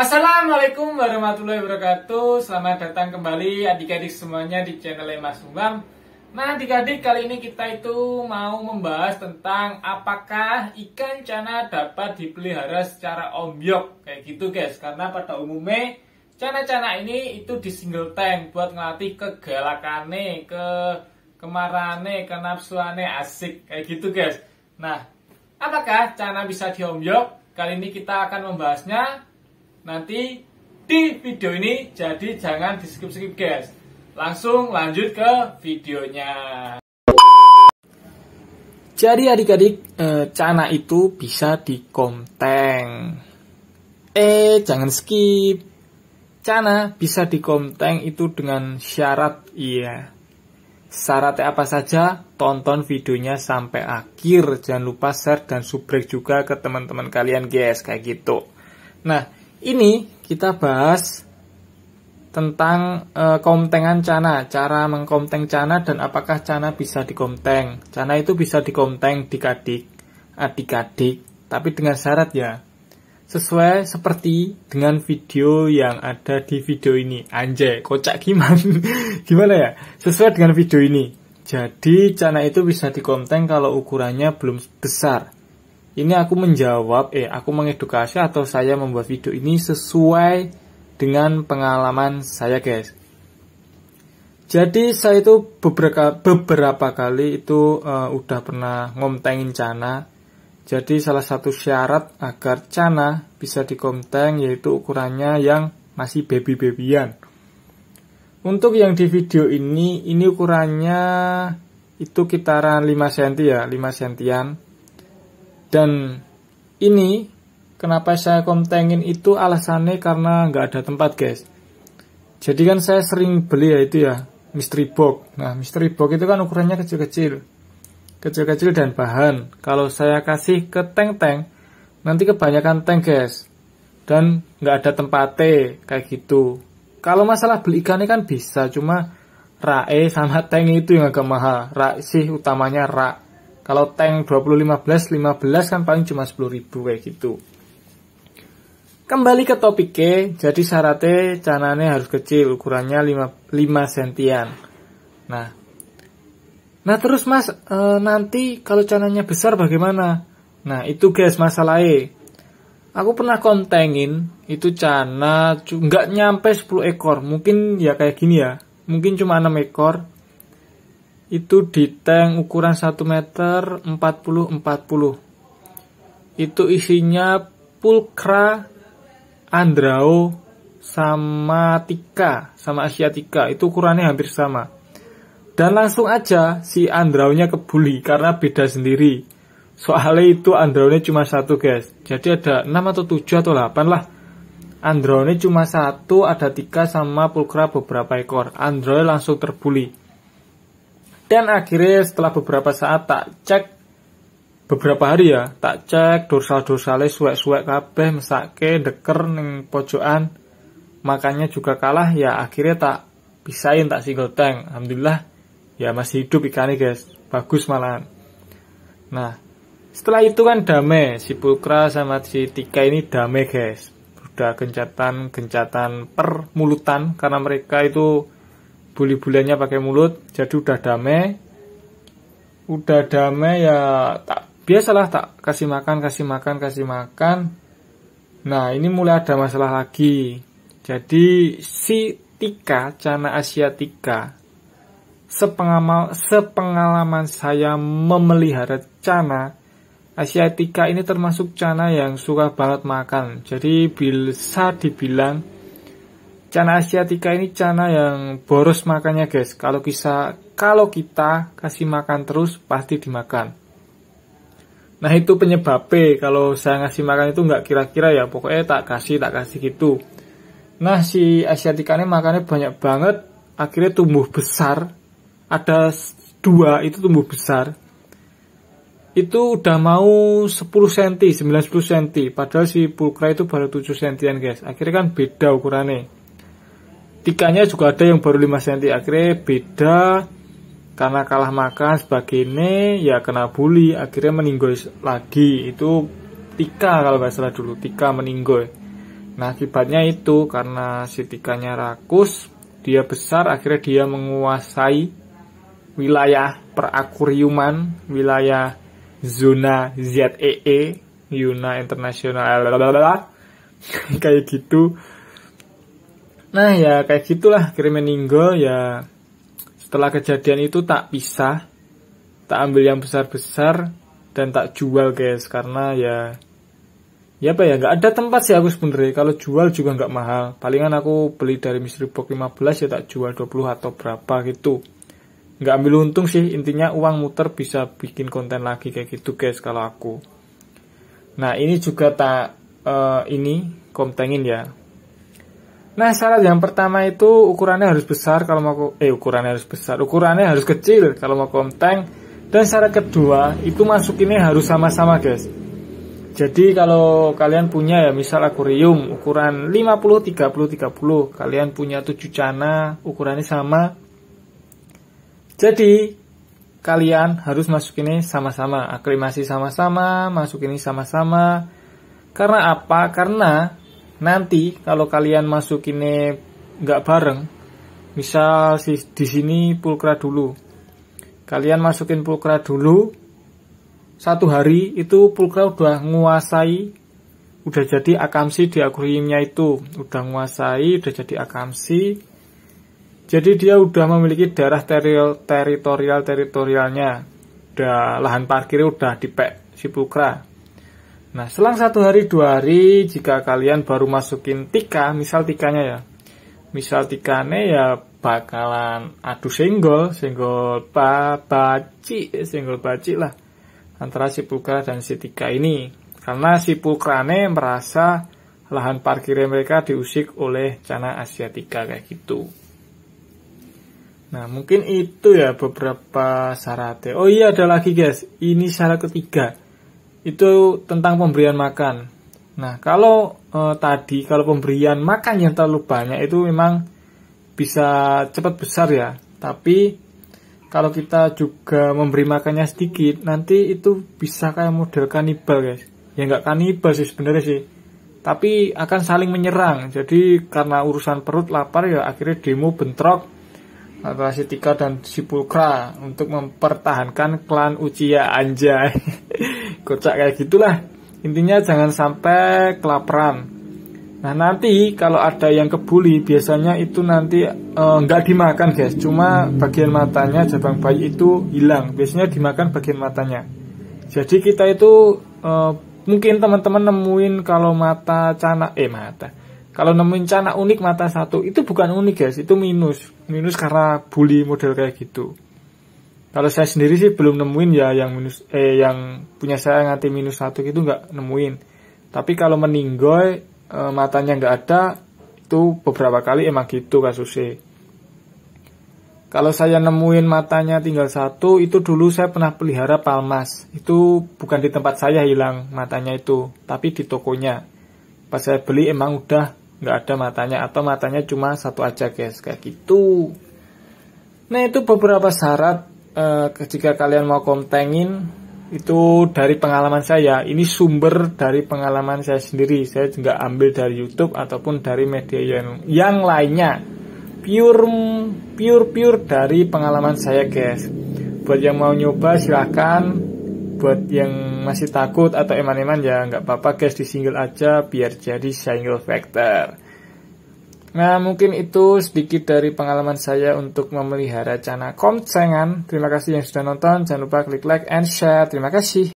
Assalamualaikum warahmatullahi wabarakatuh Selamat datang kembali adik-adik semuanya di channel Mas Sumbang Nah adik-adik kali ini kita itu mau membahas tentang Apakah ikan cana dapat dipelihara secara ombyok Kayak gitu guys Karena pada umumnya cana-cana ini itu di single tank Buat ngelatih kegalakane, ke kemarane, kenapsuane, asik Kayak gitu guys Nah apakah cana bisa diombyok Kali ini kita akan membahasnya nanti di video ini jadi jangan di skip skip guys langsung lanjut ke videonya jadi adik-adik e, cana itu bisa dikomteng eh jangan skip cana bisa dikomteng itu dengan syarat iya Syaratnya apa saja? Tonton videonya sampai akhir. Jangan lupa share dan subscribe juga ke teman-teman kalian, guys. Kayak gitu. Nah, ini kita bahas tentang e, komtengan cana, cara mengkomteng cana dan apakah cana bisa dikomteng. Cana itu bisa dikomteng dikadik, adik-adik, tapi dengan syarat ya. Sesuai seperti dengan video yang ada di video ini. Anjay, kocak gimana? gimana ya? Sesuai dengan video ini. Jadi cana itu bisa dikomteng kalau ukurannya belum besar ini aku menjawab, eh aku mengedukasi atau saya membuat video ini sesuai dengan pengalaman saya guys. Jadi saya itu beberapa, beberapa kali itu uh, udah pernah ngomtengin cana. Jadi salah satu syarat agar cana bisa dikomteng yaitu ukurannya yang masih baby-babyan. Untuk yang di video ini, ini ukurannya itu kitaran 5 cm ya, 5 sentian dan ini kenapa saya komtengin itu alasannya karena nggak ada tempat guys. Jadi kan saya sering beli ya itu ya mystery box. Nah mystery box itu kan ukurannya kecil-kecil. Kecil-kecil dan bahan. Kalau saya kasih ke tank-tank nanti kebanyakan tank guys. Dan nggak ada tempatnya kayak gitu. Kalau masalah beli ikannya kan bisa cuma rae sama tank itu yang agak mahal. rae sih utamanya rak. Kalau tank 20 15 15 kan paling cuma ribu kayak gitu. Kembali ke topik ke jadi syaratnya canane harus kecil, ukurannya 5, 5 sentian. Nah, nah terus mas, e, nanti kalau canannya besar bagaimana? Nah, itu guys masalahnya. Aku pernah kontengin, itu cana nggak nyampe 10 ekor, mungkin ya kayak gini ya, mungkin cuma 6 ekor itu di tank ukuran 1 meter 40-40 itu isinya pulkra andrao sama tika sama asia tika itu ukurannya hampir sama dan langsung aja si andraonya kebuli karena beda sendiri soalnya itu andraonya cuma satu guys jadi ada 6 atau 7 atau 8 lah nya cuma satu, ada tika sama pulkra beberapa ekor. andrao langsung terbuli dan akhirnya setelah beberapa saat tak cek beberapa hari ya tak cek dorsal-dorsale suwek-suwek kabeh mesake deker ning pojokan makanya juga kalah ya akhirnya tak pisahin tak single tank alhamdulillah ya masih hidup ikannya guys bagus malahan nah setelah itu kan damai si Pulkra sama si Tika ini damai guys udah gencatan gencatan permulutan karena mereka itu buli-buliannya pakai mulut jadi udah damai udah damai ya tak biasalah tak kasih makan kasih makan kasih makan nah ini mulai ada masalah lagi jadi si Tika Cana Tika sepengamal, sepengalaman saya memelihara Cana asia tika ini termasuk Cana yang suka banget makan jadi bisa dibilang Cana asiatica ini cana yang boros makannya guys. Kalau kisah kalau kita kasih makan terus pasti dimakan. Nah itu penyebabnya kalau saya ngasih makan itu nggak kira-kira ya pokoknya tak kasih tak kasih gitu. Nah si asiatica ini makannya banyak banget akhirnya tumbuh besar. Ada dua itu tumbuh besar itu udah mau 10 cm, 90 cm. Padahal si pulkra itu baru 7 cm guys. Akhirnya kan beda ukurannya tikanya juga ada yang baru 5 cm akhirnya beda karena kalah makan sebagainya ya kena bully akhirnya meninggoy lagi itu Tika kalau nggak salah dulu Tika meninggoy nah akibatnya itu karena si Tikanya rakus dia besar akhirnya dia menguasai wilayah perakuriuman wilayah zona ZEE e, Yuna Internasional kayak gitu Nah ya kayak gitulah Krimeningo ya setelah kejadian itu tak pisah, tak ambil yang besar-besar dan tak jual guys karena ya ya apa ya nggak ada tempat sih aku sebenernya kalau jual juga nggak mahal palingan aku beli dari mystery box 15 ya tak jual 20 atau berapa gitu nggak ambil untung sih intinya uang muter bisa bikin konten lagi kayak gitu guys kalau aku nah ini juga tak uh, ini komtengin ya Nah, syarat yang pertama itu ukurannya harus besar kalau mau eh ukurannya harus besar, ukurannya harus kecil kalau mau komteng. Dan syarat kedua itu masukinnya harus sama-sama, guys. Jadi kalau kalian punya ya misal akuarium ukuran 50 30 30, kalian punya 7 cana ukurannya sama. Jadi kalian harus masukinnya sama-sama, aklimasi sama-sama, masukinnya sama-sama. Karena apa? Karena nanti kalau kalian masukinnya ini nggak bareng misal di sini pulkra dulu kalian masukin pulkra dulu satu hari itu pulkra udah nguasai udah jadi akamsi di akuariumnya itu udah nguasai udah jadi akamsi jadi dia udah memiliki darah teritorial teritorial teritorialnya udah lahan parkir udah dipek si pulkra Nah, selang satu hari dua hari, jika kalian baru masukin tika, misal tikanya ya, misal tikane ya bakalan adu senggol, senggol baci, eh, senggol baci lah antara si pulkra dan si tika ini. Karena si pulkrane merasa lahan parkir mereka diusik oleh cana asiatika kayak gitu. Nah, mungkin itu ya beberapa syaratnya. Oh iya, ada lagi guys. Ini syarat ketiga itu tentang pemberian makan. Nah, kalau e, tadi kalau pemberian makan yang terlalu banyak itu memang bisa cepat besar ya. Tapi kalau kita juga memberi makannya sedikit, nanti itu bisa kayak model kanibal, guys. Ya nggak kanibal sih sebenarnya sih. Tapi akan saling menyerang. Jadi karena urusan perut lapar ya akhirnya demo bentrok antara Sitika dan Sipulkra untuk mempertahankan klan Uchiha Anjay. gocak kayak gitulah intinya jangan sampai kelaparan nah nanti kalau ada yang kebuli biasanya itu nanti eh, nggak e, dimakan guys cuma bagian matanya jabang bayi itu hilang biasanya dimakan bagian matanya jadi kita itu e, mungkin teman-teman nemuin kalau mata cana eh mata kalau nemuin cana unik mata satu itu bukan unik guys itu minus minus karena bully model kayak gitu kalau saya sendiri sih belum nemuin ya yang minus eh yang punya saya ngati minus satu gitu nggak nemuin tapi kalau meninggoy e, matanya nggak ada itu beberapa kali emang gitu kasusnya kalau saya nemuin matanya tinggal satu, itu dulu saya pernah pelihara palmas. Itu bukan di tempat saya hilang matanya itu, tapi di tokonya. Pas saya beli emang udah nggak ada matanya atau matanya cuma satu aja guys kayak gitu. Nah itu beberapa syarat uh, ketika kalian mau kontengin itu dari pengalaman saya ini sumber dari pengalaman saya sendiri saya juga ambil dari YouTube ataupun dari media yang yang lainnya pure pure pure dari pengalaman saya guys buat yang mau nyoba silahkan buat yang masih takut atau eman-eman ya nggak apa-apa guys di single aja biar jadi single factor Nah, mungkin itu sedikit dari pengalaman saya untuk memelihara cana komcengan. Terima kasih yang sudah nonton. Jangan lupa klik like and share. Terima kasih.